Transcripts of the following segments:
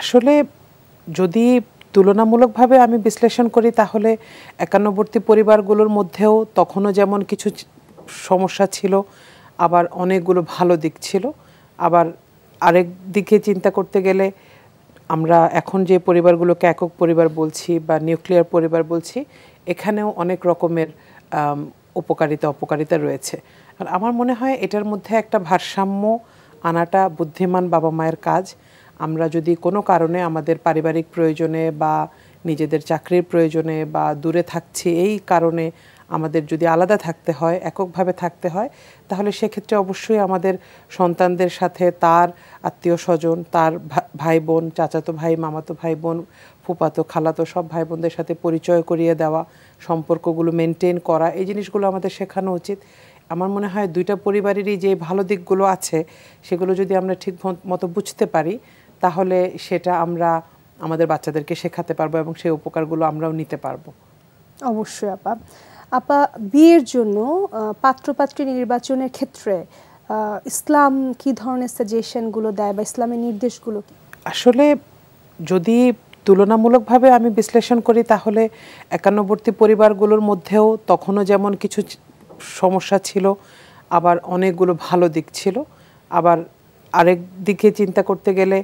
আসলে যদি তুলনামূলকভাবে আমি বিশ্লেষণ করি তাহলে একান্নবর্তী পরিবারগুলোর মধ্যেও তখনও যেমন কিছু সমস্যা ছিল আবার অনেকগুলো ভালো দিক ছিল আবার আরেক দিকে চিন্তা করতে গেলে আমরা এখন যে পরিবারগুলোকে একক পরিবার বলছি বা নিউক্লিয়ার পরিবার বলছি এখানেও অনেক রকমের উপকারিতা অপকারিতা রয়েছে আর আমার মনে হয় এটার মধ্যে একটা ভারসাম্য আনাটা বুদ্ধিমান বাবা মায়ের কাজ আমরা যদি কোনো কারণে আমাদের পারিবারিক প্রয়োজনে বা নিজেদের চাকরির প্রয়োজনে বা দূরে থাকছি এই কারণে আমাদের যদি আলাদা থাকতে হয় এককভাবে থাকতে হয় তাহলে সেক্ষেত্রে অবশ্যই আমাদের সন্তানদের সাথে তার আত্মীয় স্বজন তার ভাই বোন চাচাতো ভাই মামাতো ভাই বোন ফুপাতো খালাতো সব ভাই বোনদের সাথে পরিচয় করিয়ে দেওয়া সম্পর্কগুলো মেনটেন করা এই জিনিসগুলো আমাদের শেখানো উচিত আমার মনে হয় দুইটা পরিবারেরই যে ভালো দিকগুলো আছে সেগুলো যদি আমরা ঠিক মতো বুঝতে পারি তাহলে সেটা আমরা আমাদের বাচ্চাদেরকে শেখাতে পারবো এবং সেই উপকারগুলো আমরাও নিতে পারবো অবশ্যই আপা আপা বিয়ের জন্য পাত্রপাত্রী নির্বাচনের ক্ষেত্রে ইসলাম কি ধরনের সাজেশনগুলো দেয় বা ইসলামের নির্দেশগুলো আসলে যদি তুলনামূলকভাবে আমি বিশ্লেষণ করি তাহলে একান্নবর্তী পরিবারগুলোর মধ্যেও তখনও যেমন কিছু সমস্যা ছিল আবার অনেকগুলো ভালো দিক ছিল আবার আরেক দিকে চিন্তা করতে গেলে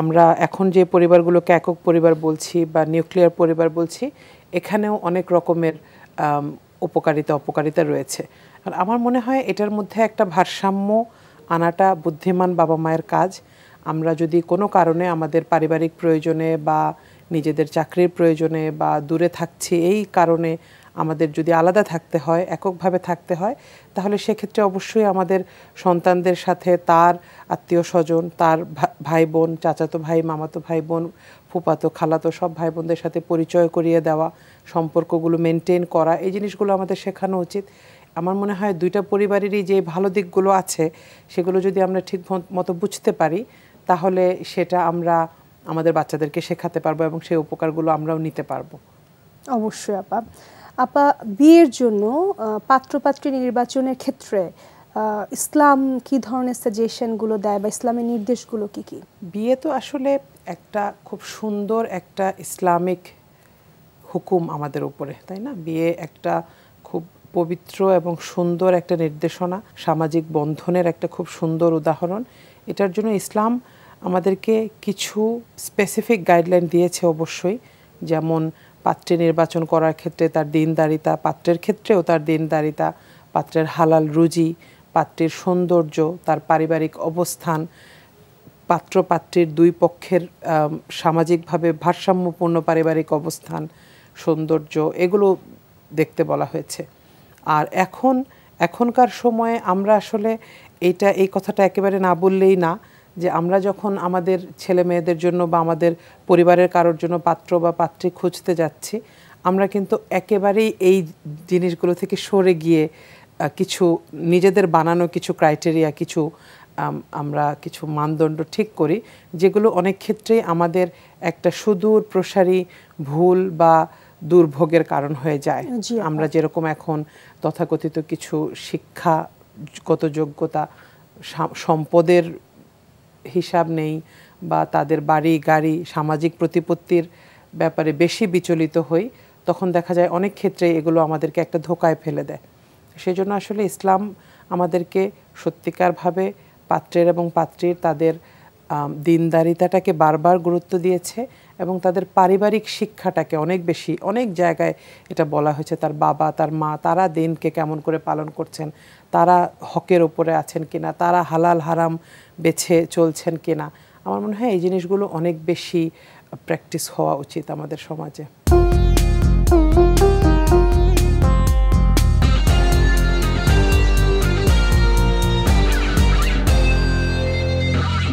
আমরা এখন যে পরিবারগুলোকে একক পরিবার বলছি বা নিউক্লিয়ার পরিবার বলছি এখানেও অনেক রকমের উপকারিতা অপকারিতা রয়েছে আর আমার মনে হয় এটার মধ্যে একটা ভারসাম্য আনাটা বুদ্ধিমান বাবা মায়ের কাজ আমরা যদি কোনো কারণে আমাদের পারিবারিক প্রয়োজনে বা নিজেদের চাকরির প্রয়োজনে বা দূরে থাকছি এই কারণে আমাদের যদি আলাদা থাকতে হয় এককভাবে থাকতে হয় তাহলে সেক্ষেত্রে অবশ্যই আমাদের সন্তানদের সাথে তার আত্মীয় স্বজন তার ভাই বোন চাচাতো ভাই মামাতো ভাই বোন ফুপাতো খালাতো সব ভাই বোনদের সাথে পরিচয় করিয়ে দেওয়া সম্পর্কগুলো মেনটেন করা এই জিনিসগুলো আমাদের শেখানো উচিত আমার মনে হয় দুইটা পরিবারেরই যে ভালো দিকগুলো আছে সেগুলো যদি আমরা ঠিক মতো বুঝতে পারি তাহলে সেটা আমরা আমাদের বাচ্চাদেরকে শেখাতে পারবো এবং সেই উপকারগুলো আমরাও নিতে পারবো অবশ্যই আপা আপা বিয়ের জন্য পাত্রপাত্রী নির্বাচনের ক্ষেত্রে ইসলাম কি ধরনের সাজেশনগুলো দেয় বা ইসলামের নির্দেশগুলো কি কি বিয়ে তো আসলে একটা খুব সুন্দর একটা ইসলামিক হুকুম আমাদের উপরে তাই না বিয়ে একটা খুব পবিত্র এবং সুন্দর একটা নির্দেশনা সামাজিক বন্ধনের একটা খুব সুন্দর উদাহরণ এটার জন্য ইসলাম আমাদেরকে কিছু স্পেসিফিক গাইডলাইন দিয়েছে অবশ্যই যেমন পাত্রে নির্বাচন করার ক্ষেত্রে তার দিনদারিতা পাত্রের ক্ষেত্রেও তার দিনদারিতা পাত্রের হালাল রুজি পাত্রের সৌন্দর্য তার পারিবারিক অবস্থান পাত্র পাত্রের দুই পক্ষের সামাজিকভাবে ভারসাম্যপূর্ণ পারিবারিক অবস্থান সৌন্দর্য এগুলো দেখতে বলা হয়েছে আর এখন এখনকার সময়ে আমরা আসলে এটা এই কথাটা একেবারে না বললেই না যে আমরা যখন আমাদের ছেলে মেয়েদের জন্য বা আমাদের পরিবারের কারোর জন্য পাত্র বা পাত্রী খুঁজতে যাচ্ছি আমরা কিন্তু একেবারেই এই জিনিসগুলো থেকে সরে গিয়ে কিছু নিজেদের বানানো কিছু ক্রাইটেরিয়া কিছু আমরা কিছু মানদণ্ড ঠিক করি যেগুলো অনেক ক্ষেত্রেই আমাদের একটা সুদূর প্রসারী ভুল বা দুর্ভোগের কারণ হয়ে যায় আমরা যেরকম এখন তথাকথিত কিছু শিক্ষাগত যোগ্যতা সম্পদের হিসাব নেই বা তাদের বাড়ি গাড়ি সামাজিক প্রতিপত্তির ব্যাপারে বেশি বিচলিত হই তখন দেখা যায় অনেক ক্ষেত্রে এগুলো আমাদেরকে একটা ধোকায় ফেলে দেয় সেজন্য আসলে ইসলাম আমাদেরকে সত্যিকারভাবে পাত্রের এবং পাত্রীর তাদের দিনদারিতাটাকে বারবার গুরুত্ব দিয়েছে এবং তাদের পারিবারিক শিক্ষাটাকে অনেক বেশি অনেক জায়গায় এটা বলা হয়েছে তার বাবা তার মা তারা দিনকে কেমন করে পালন করছেন তারা হকের ওপরে আছেন কিনা তারা হালাল হারাম বেছে চলছেন কিনা আমার মনে হয় এই জিনিসগুলো অনেক বেশি প্র্যাকটিস হওয়া উচিত আমাদের সমাজে